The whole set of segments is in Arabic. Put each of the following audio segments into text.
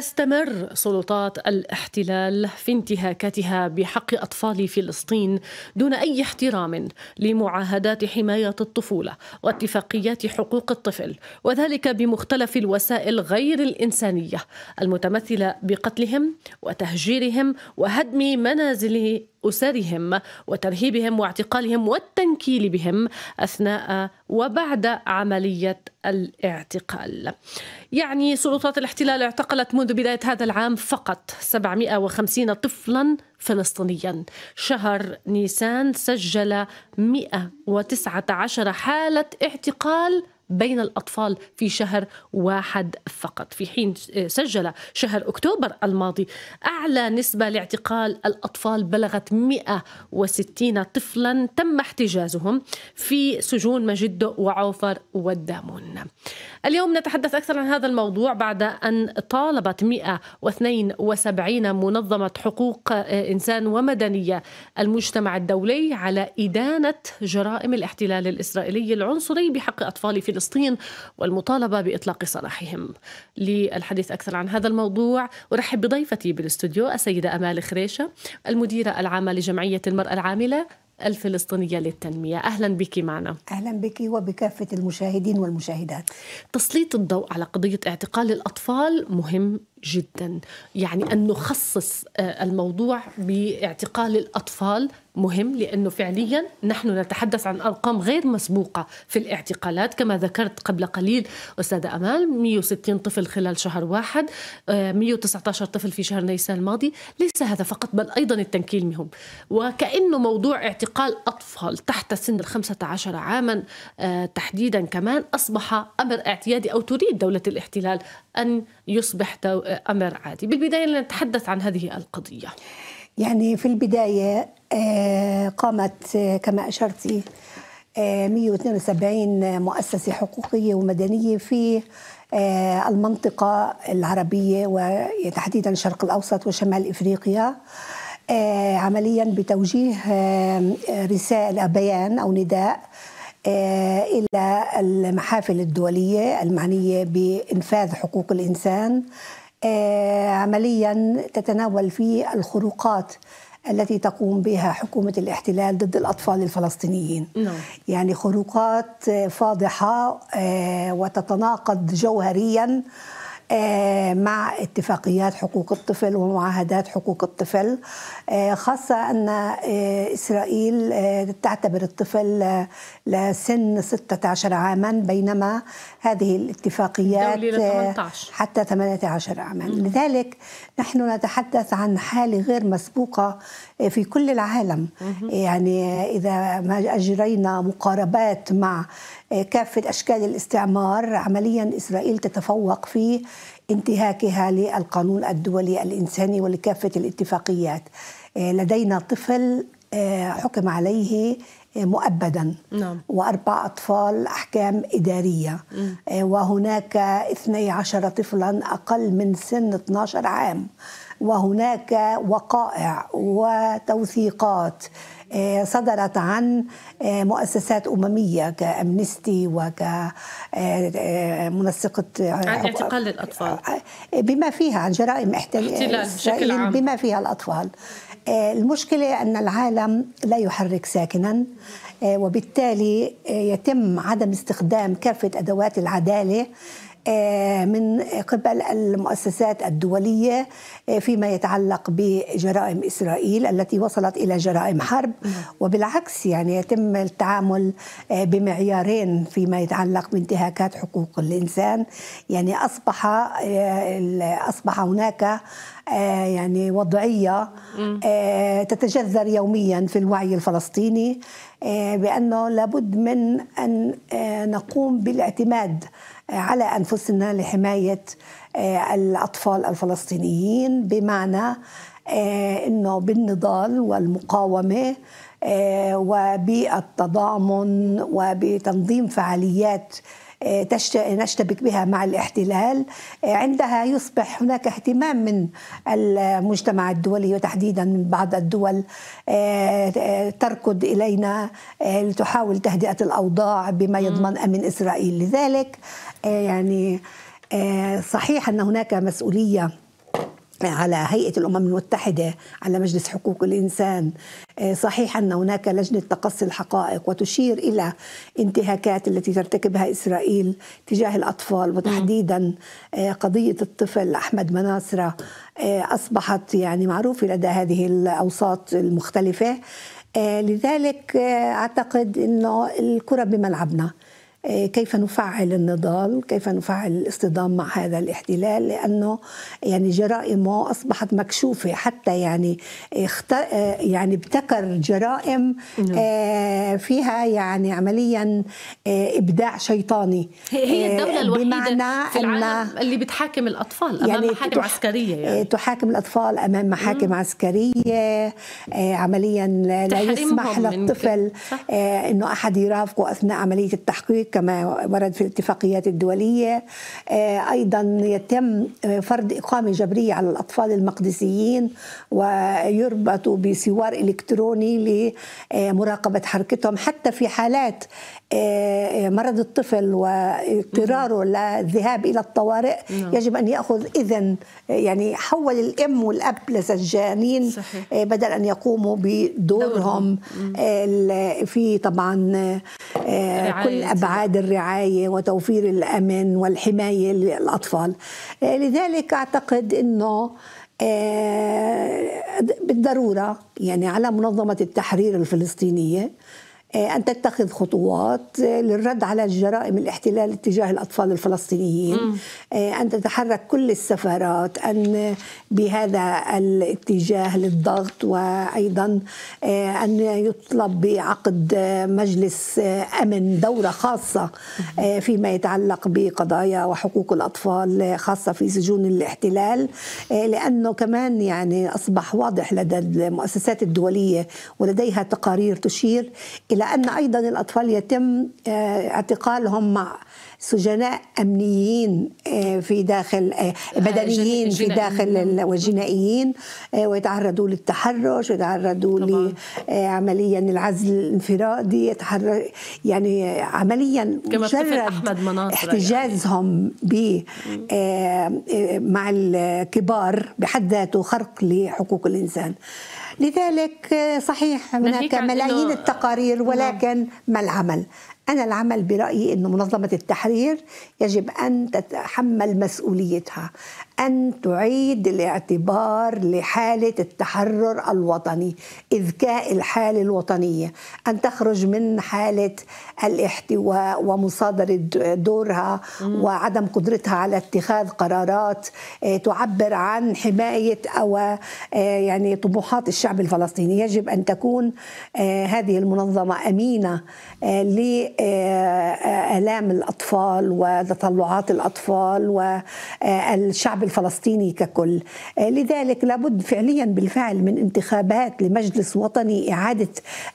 تستمر سلطات الاحتلال في انتهاكاتها بحق اطفال فلسطين دون اي احترام لمعاهدات حمايه الطفوله واتفاقيات حقوق الطفل وذلك بمختلف الوسائل غير الانسانيه المتمثله بقتلهم وتهجيرهم وهدم منازل أسرهم وترهيبهم واعتقالهم والتنكيل بهم أثناء وبعد عملية الاعتقال يعني سلطات الاحتلال اعتقلت منذ بداية هذا العام فقط 750 طفلا فلسطينيا شهر نيسان سجل 119 حالة اعتقال بين الأطفال في شهر واحد فقط في حين سجل شهر أكتوبر الماضي أعلى نسبة لاعتقال الأطفال بلغت 160 طفلا تم احتجازهم في سجون مجدو وعوفر والدامون اليوم نتحدث أكثر عن هذا الموضوع بعد أن طالبت 172 منظمة حقوق آه، إنسان ومدنية المجتمع الدولي على إدانة جرائم الاحتلال الإسرائيلي العنصري بحق أطفال فلسطين والمطالبة بإطلاق سراحهم للحديث أكثر عن هذا الموضوع أرحب بضيفتي بالاستوديو السيدة أمال خريشة المديرة العامة لجمعية المرأة العاملة الفلسطينية للتنمية أهلا بك معنا أهلا بك وبكافة المشاهدين والمشاهدات تسليط الضوء على قضية اعتقال الأطفال مهم جدا يعني أن نخصص آه، الموضوع باعتقال الأطفال مهم لأنه فعليا نحن نتحدث عن أرقام غير مسبوقة في الاعتقالات كما ذكرت قبل قليل أستاذة أمال 160 طفل خلال شهر واحد 119 آه، طفل في شهر نيسان الماضي ليس هذا فقط بل أيضا التنكيل منهم وكأنه موضوع اعتقال أطفال تحت سن ال 15 عاما آه، تحديدا كمان أصبح أمر اعتيادي أو تريد دولة الاحتلال أن يصبح أمر عادي بالبداية لنتحدث عن هذه القضية يعني في البداية آه، قامت آه، كما أشرت 172 آه، مؤسسة حقوقية ومدنية في المنطقة العربية وتحديدا الشرق الأوسط وشمال إفريقيا عمليا بتوجيه رسالة بيان أو نداء آه، الى المحافل الدوليه المعنيه بانفاذ حقوق الانسان آه، عمليا تتناول في الخروقات التي تقوم بها حكومة الاحتلال ضد الأطفال الفلسطينيين نعم. يعني خروقات فاضحة آه، وتتناقض جوهريا آه، مع اتفاقيات حقوق الطفل ومعاهدات حقوق الطفل آه، خاصة أن آه، إسرائيل تعتبر الطفل لسن 16 عاما بينما هذه الاتفاقيات حتى 18 عاما لذلك نحن نتحدث عن حالة غير مسبوقة في كل العالم يعني إذا ما أجرينا مقاربات مع كافة أشكال الاستعمار عمليا إسرائيل تتفوق في انتهاكها للقانون الدولي الإنساني ولكافة الاتفاقيات آه، لدينا طفل آه، حكم عليه آه، مؤبدا نعم. وأربع أطفال أحكام إدارية م. وهناك 12 طفلا أقل من سن 12 عام وهناك وقائع وتوثيقات آه، صدرت عن آه، مؤسسات أممية كأمنستي وكمنسقة آه، عن اعتقال الأطفال بما فيها عن جرائم احتلال بما فيها الأطفال المشكلة أن العالم لا يحرك ساكنا وبالتالي يتم عدم استخدام كافة أدوات العدالة آه، من قبل المؤسسات الدولية آه، فيما يتعلق بجرائم إسرائيل التي وصلت إلى جرائم حرب وبالعكس يعني يتم التعامل آه، بمعيارين فيما يتعلق بانتهاكات حقوق الإنسان يعني أصبح أصبح هناك يعني وضعية تتجذر يوميا في الوعي الفلسطيني بأنه لابد من أن نقوم بالاعتماد على انفسنا لحمايه آه، الاطفال الفلسطينيين بمعنى آه، انه بالنضال والمقاومه آه، وبالتضامن وبتنظيم فعاليات نشتبك بها مع الاحتلال عندها يصبح هناك اهتمام من المجتمع الدولي وتحديدا من بعض الدول آه، تركض إلينا آه، لتحاول تهدئة الأوضاع بما يضمن أمن إسرائيل لذلك آه، يعني صحيح أن هناك مسؤولية على هيئة الأمم المتحدة على مجلس حقوق الإنسان آه، صحيح أن هناك لجنة تقصي الحقائق وتشير إلى انتهاكات التي ترتكبها إسرائيل تجاه الأطفال وتحديدا آه، قضية الطفل أحمد مناصرة آه، أصبحت يعني معروفة لدى هذه الأوساط المختلفة لذلك أعتقد أنه الكرة بملعبنا آه، كيف نفعل النضال كيف نفعل الاصطدام مع هذا الاحتلال لأنه يعني جرائمه أصبحت مكشوفة حتى يعني اخت... آه، يعني ابتكر جرائم نعم. آه، فيها يعني عمليا إبداع شيطاني هي الدولة الوحيدة في العالم اللي بتحاكم الأطفال أمام يعني محاكم تح... عسكرية يعني. تحاكم الأطفال أمام محاكم مم. عسكرية عمليا لا يسمح للطفل أنه أحد يرافقه أثناء عملية التحقيق كما ورد في الاتفاقيات الدولية آه، أيضا يتم آه، فرض إقامة جبرية على الأطفال المقدسيين ويربطوا بسوار إلكتروني لمراقبة حركتهم حتى في حالات آه، آه، مرض الطفل واضطراره للذهاب الى الطوارئ نعم. يجب ان ياخذ اذن يعني حول الام والاب لسجانين صحيح. آه، بدل ان يقوموا بدورهم في طبعا رعاية. كل ابعاد الرعايه وتوفير الامن والحمايه للاطفال لذلك اعتقد انه بالضروره يعني على منظمه التحرير الفلسطينيه آه، أن تتخذ خطوات آه، للرد على جرائم الاحتلال اتجاه الأطفال الفلسطينيين م. آه، أن تتحرك كل السفارات أن بهذا الاتجاه للضغط وأيضا أن يطلب بعقد مجلس أمن دورة خاصة فيما يتعلق بقضايا وحقوق الأطفال خاصة في سجون الاحتلال لأنه كمان يعني أصبح واضح لدى المؤسسات الدولية ولديها تقارير تشير إلى لأن أيضا الأطفال يتم آه، اعتقالهم مع سجناء امنيين آه، في داخل آه، بدنيين في داخل وجنائيين ويتعرضوا للتحرش ويتعرضوا لعمليا العزل الانفرادي يعني عمليا كما مجرد يعني. احتجازهم ب مع الكبار بحد ذاته خرق لحقوق الانسان لذلك آه، صحيح هناك ملايين التقارير نعم. ولكن ما العمل أنا العمل برأيي أن منظمة التحرير يجب أن تتحمل مسؤوليتها أن تعيد الاعتبار لحالة التحرر الوطني إذكاء الحالة الوطنية أن تخرج من حالة الاحتواء ومصادرة دورها وعدم قدرتها على اتخاذ قرارات آه، تعبر عن حماية أو آه، يعني طموحات الشعب الفلسطيني يجب أن تكون آه، هذه المنظمة أمينة لآلام الأطفال وتطلعات الأطفال والشعب الفلسطيني ككل آه، لذلك لابد فعليا بالفعل من انتخابات لمجلس وطني إعادة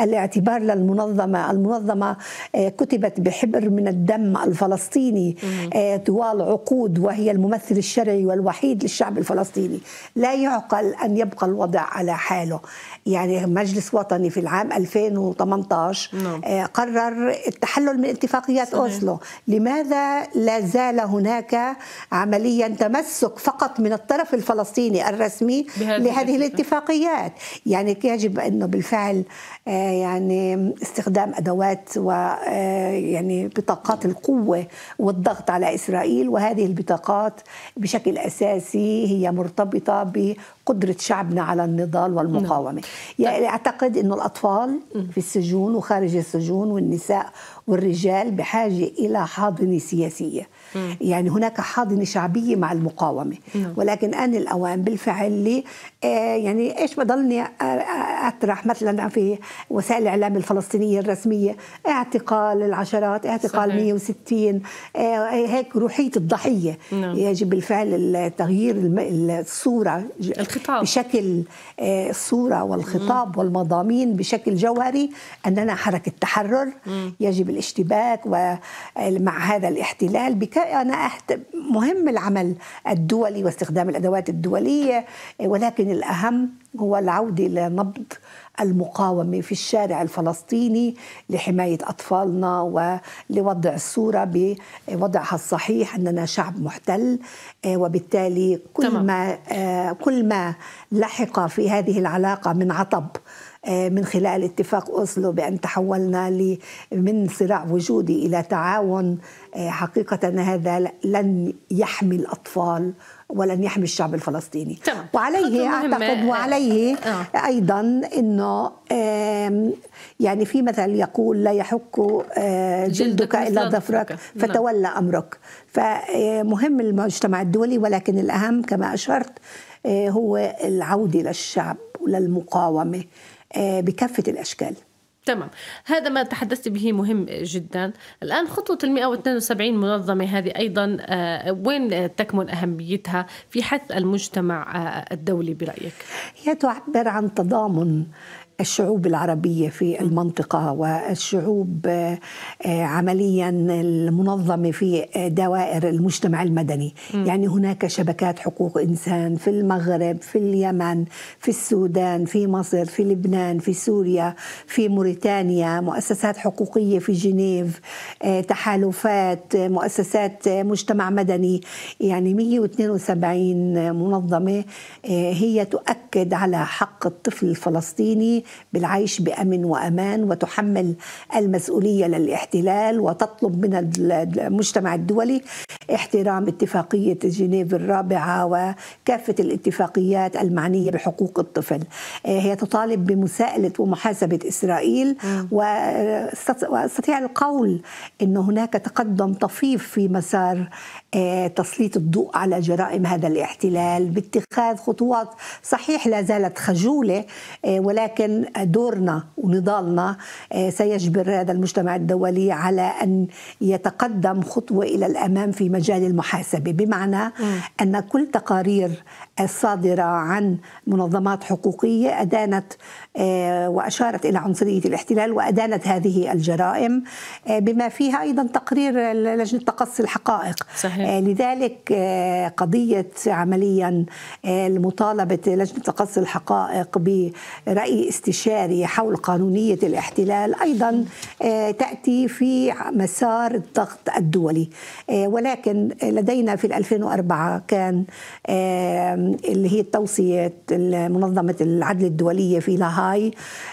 الاعتبار للمنظمة المنظمة آه، كتبت بحبر من الدم الفلسطيني آه، طوال عقود وهي الممثل الشرعي والوحيد للشعب الفلسطيني لا يعقل أن يبقى الوضع على حاله يعني مجلس وطني في العام 2018 نعم. قرر التحلل من اتفاقيات صحيح. أوسلو لماذا لا زال هناك عمليا تمسك فقط من الطرف الفلسطيني الرسمي لهذه الاتفاقيات يعني يجب أنه بالفعل آه، يعني استخدام أدوات و آه، يعني بطاقات القوة والضغط على إسرائيل وهذه البطاقات بشكل أساسي هي مرتبطة بقدرة شعبنا على النضال والمقاومة نعم. يعني أعتقد أنه الأطفال في السجون وخارج السجون والنساء والرجال بحاجة إلى حاضنة سياسية م. يعني هناك حاضنة شعبية مع المقاومة م. ولكن أنا الأوان بالفعل لي آه، يعني إيش بضلني آه، آه، أطرح مثلا في وسائل الإعلام الفلسطينية الرسمية اعتقال العشرات اعتقال صحيح. 160 هيك روحية الضحية نعم. يجب بالفعل تغيير الصورة الخطاب بشكل الصورة والخطاب م. والمضامين بشكل جوهري أننا حركة تحرر م. يجب بالاشتباك ومع هذا الاحتلال بك أنا مهم العمل الدولي واستخدام الأدوات الدولية ولكن الأهم هو العودة لنبض المقاومة في الشارع الفلسطيني لحماية أطفالنا ولوضع الصورة بوضعها الصحيح أننا شعب محتل وبالتالي كل ما آه، كل ما لحق في هذه العلاقة من عطب آه، من خلال اتفاق أوسلو بأن تحولنا من صراع وجودي إلى تعاون آه، حقيقة هذا لن يحمي الأطفال ولن يحمي الشعب الفلسطيني تمام. وعليه أعتقد وعليه آه. أيضا أنه يعني في مثل يقول لا يحك آه، جلدك إلا ظفرك نعم. فتولى أمرك فمهم المجتمع الدولي ولكن الأهم كما أشرت هو العودة للشعب وللمقاومة آه، بكافه الاشكال تمام هذا ما تحدثت به مهم جدا الآن خطوة ال 172 منظمة هذه أيضا آه، وين تكمن أهميتها في حث المجتمع آه، الدولي برأيك؟ هي تعبر عن تضامن الشعوب العربية في المنطقة والشعوب آه، عمليا المنظمة في دوائر المجتمع المدني يعني هناك شبكات حقوق إنسان في المغرب في اليمن في السودان في مصر في لبنان في سوريا في موريتانيا مؤسسات حقوقية في جنيف آه، تحالفات مؤسسات مجتمع مدني يعني 172 منظمة آه، هي تؤكد على حق الطفل الفلسطيني بالعيش بأمن وأمان وتحمل المسؤولية للاحتلال وتطلب من المجتمع الدولي احترام اتفاقية جنيف الرابعة وكافة الاتفاقيات المعنية بحقوق الطفل آه، هي تطالب بمساءلة ومحاسبة إسرائيل واستطيع القول أن هناك تقدم طفيف في مسار آه، تسليط الضوء على جرائم هذا الاحتلال باتخاذ خطوات صحيح لا زالت خجولة آه، ولكن ولكن دورنا ونضالنا آه، سيجبر هذا المجتمع الدولي على أن يتقدم خطوة إلى الأمام في مجال المحاسبة بمعنى م. أن كل تقارير الصادرة عن منظمات حقوقية أدانت آه، وأشارت إلى عنصرية الاحتلال وأدانت هذه الجرائم آه، بما فيها أيضا تقرير لجنة تقصي الحقائق صحيح. آه، لذلك قضية عمليا مطالبة لجنة تقصي الحقائق برأي استشاري حول قانونية الاحتلال أيضا تأتي في مسار الضغط الدولي ولكن لدينا في 2004 كان اللي هي التوصيه منظمة العدل الدولية في لاهور هاي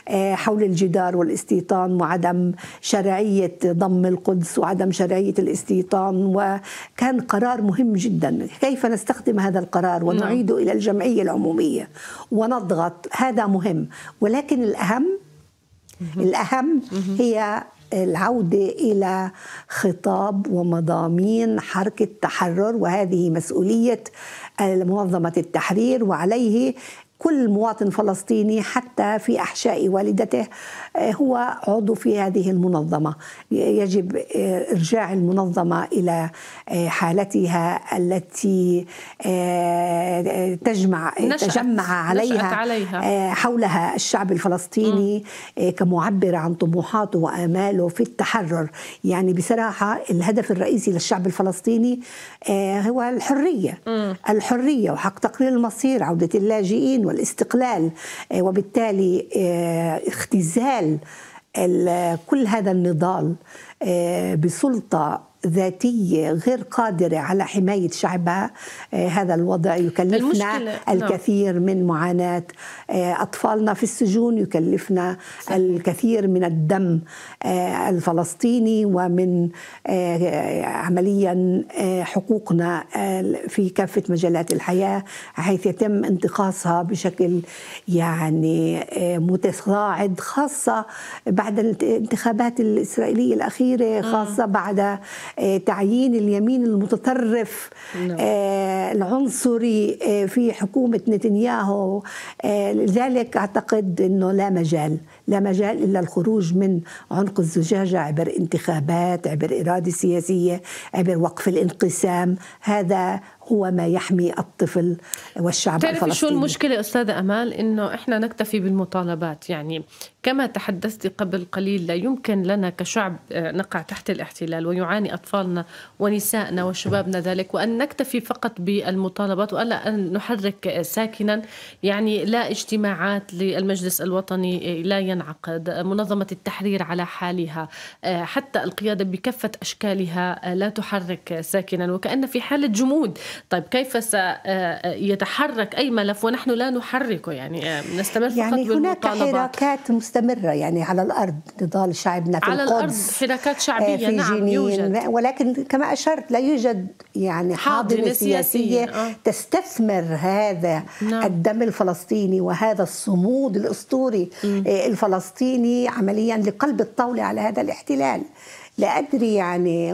آه، حول الجدار والاستيطان وعدم شرعية ضم القدس وعدم شرعية الاستيطان وكان قرار مهم جدا كيف نستخدم هذا القرار نعم. ونعيده إلى الجمعية العمومية ونضغط هذا مهم ولكن الأهم الأهم هي العودة إلى خطاب ومضامين حركة تحرر وهذه مسؤولية منظمة التحرير وعليه كل مواطن فلسطيني حتى في احشاء والدته آه، هو عضو في هذه المنظمه يجب آه، ارجاع المنظمه الى آه، حالتها التي تجمع نشأت تجمع عليها, نشأت عليها حولها الشعب الفلسطيني كمعبر عن طموحاته واماله في التحرر يعني بصراحه الهدف الرئيسي للشعب الفلسطيني هو الحريه الحريه وحق تقرير المصير عوده اللاجئين والاستقلال آه، وبالتالي آه، اختزال كل هذا النضال آه، بسلطة ذاتية غير قادرة على حماية شعبها آه، هذا الوضع يكلفنا المشكلة. نعم. الكثير من معاناة آه، أطفالنا في السجون يكلفنا صحيح. الكثير من الدم آه، الفلسطيني ومن عمليا حقوقنا في كافة مجالات الحياة حيث يتم انتقاصها بشكل يعني متصاعد خاصة بعد الانتخابات الإسرائيلية الأخيرة خاصة بعد آه، تعيين اليمين المتطرف نعم. آه، العنصري آه، في حكومة نتنياهو لذلك أعتقد أنه لا مجال لا مجال إلا الخروج من عنق الزجاجة عبر انتخابات عبر إرادة سياسية عبر وقف الانقسام هذا هو ما يحمي الطفل والشعب تعرف الفلسطيني شو المشكلة أستاذة أمال إنه إحنا نكتفي بالمطالبات يعني كما تحدثت قبل قليل لا يمكن لنا كشعب آه، نقع تحت الاحتلال ويعاني أطفالنا ونسائنا وشبابنا ذلك وأن نكتفي فقط بالمطالبات وألا أن نحرك ساكنا يعني لا اجتماعات للمجلس الوطني آه، لا تنعقد منظمة التحرير على حالها آه، حتى القيادة بكافة أشكالها آه، لا تحرك ساكنا وكأن في حالة جمود طيب كيف سيتحرك آه، أي ملف ونحن لا نحركه يعني نستمر يعني هناك حراكات مستمرة يعني على الأرض نضال شعبنا في على القدس الأرض حراكات شعبية في نعم جنين يوجد. ولكن كما أشرت لا يوجد يعني حاضنة سياسية آه. تستثمر هذا نعم. الدم الفلسطيني وهذا الصمود الأسطوري الفلسطيني فلسطيني عمليا لقلب الطاولة على هذا الاحتلال لا أدري يعني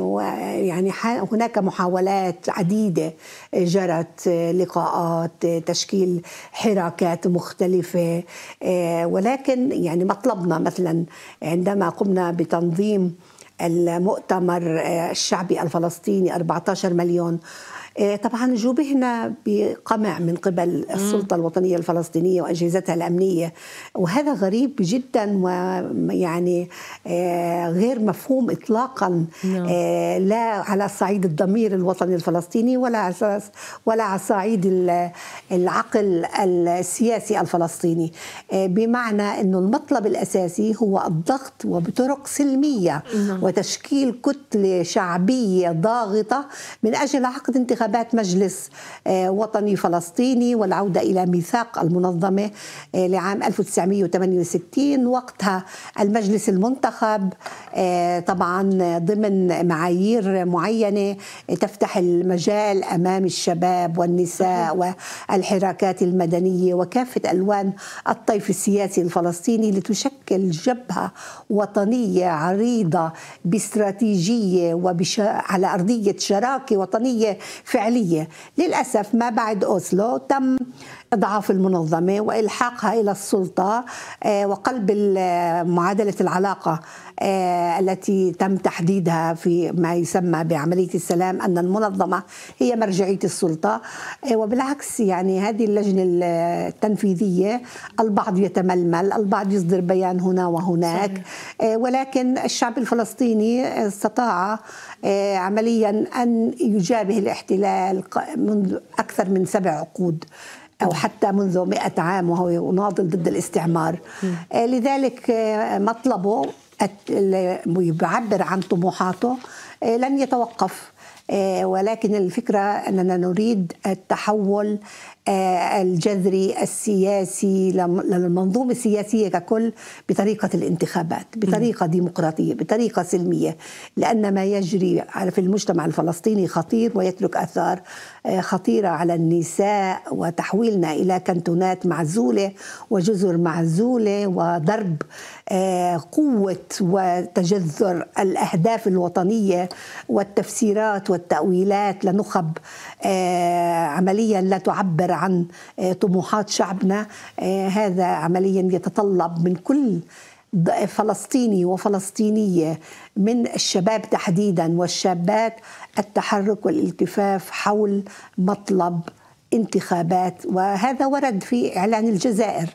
يعني هناك محاولات عديدة جرت لقاءات تشكيل حركات مختلفة آه، ولكن يعني مطلبنا مثلا عندما قمنا بتنظيم المؤتمر آه، الشعبي الفلسطيني 14 مليون آه، طبعا جوبهنا بقمع من قبل السلطة الوطنية الفلسطينية وأجهزتها الأمنية وهذا غريب جدا ويعني آه، غير مفهوم إطلاقا نعم. آه، لا على صعيد الضمير الوطني الفلسطيني ولا على ولا على صعيد العقل السياسي الفلسطيني بمعنى أنه المطلب الأساسي هو الضغط وبطرق سلمية نعم. وتشكيل كتلة شعبية ضاغطة من أجل عقد انتخابات انتخابات مجلس آه، وطني فلسطيني والعودة إلى ميثاق المنظمة آه، لعام 1968 وقتها المجلس المنتخب آه، طبعا ضمن معايير معينة تفتح المجال أمام الشباب والنساء والحراكات المدنية وكافة ألوان الطيف السياسي الفلسطيني لتشكل جبهة وطنية عريضة باستراتيجية وعلى أرضية شراكة وطنية في فعلية للأسف ما بعد أوسلو تم إضعاف المنظمة وإلحاقها إلى السلطة آه، وقلب معادلة العلاقة آه، التي تم تحديدها في ما يسمى بعملية السلام أن المنظمة هي مرجعية السلطة آه، وبالعكس يعني هذه اللجنة التنفيذية البعض يتململ البعض يصدر بيان هنا وهناك صحيح. ولكن الشعب الفلسطيني استطاع عمليا أن يجابه الاحتلال منذ أكثر من سبع عقود أو حتى منذ مئة عام وهو يناضل ضد الاستعمار آه، لذلك آه، مطلبه يعبر عن طموحاته آه، لن يتوقف ولكن الفكرة أننا نريد التحول آه، الجذري السياسي للمنظومة السياسية ككل بطريقة الانتخابات بطريقة ديمقراطية بطريقة سلمية لأن ما يجري في المجتمع الفلسطيني خطير ويترك أثار آه، خطيرة على النساء وتحويلنا إلى كنتونات معزولة وجزر معزولة وضرب آه، قوة وتجذر الأهداف الوطنية والتفسيرات والتأويلات لنخب عمليا لا تعبر عن آه، طموحات شعبنا آه، هذا عمليا يتطلب من كل فلسطيني وفلسطينيه من الشباب تحديدا والشابات التحرك والالتفاف حول مطلب انتخابات وهذا ورد في اعلان الجزائر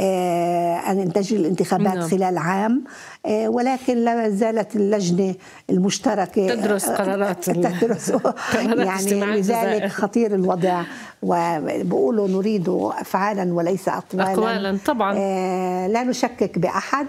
آه، أن تجري الانتخابات نعم. خلال عام آه، ولكن لا زالت اللجنة المشتركة آه، تدرس قرارات تدرس يعني لذلك خطير الوضع وبقولوا نريد أفعالا وليس أقوالا أقوالا طبعا لا نشكك بأحد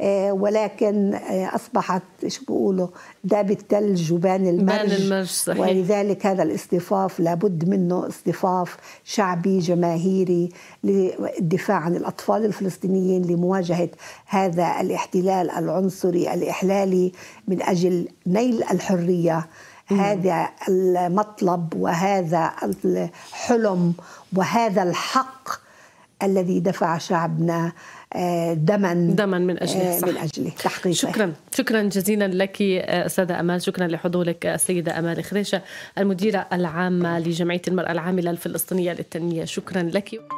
آه، ولكن آه، اصبحت شو بيقولوا داب الثلج وبان المرج, بان المرج صحيح. ولذلك هذا الاصطفاف لابد منه اصطفاف شعبي جماهيري للدفاع عن الاطفال الفلسطينيين لمواجهه هذا الاحتلال العنصري الاحلالي من اجل نيل الحريه هذا المطلب وهذا الحلم وهذا الحق الذي دفع شعبنا آه، دما دما من اجله آه، صح. من اجله تحقيقا شكرا شكرا جزيلا لك آه، استاذه امال شكرا لحضورك السيده امال خريشه المديره العامه لجمعيه المراه العامله الفلسطينيه للتنميه شكرا لك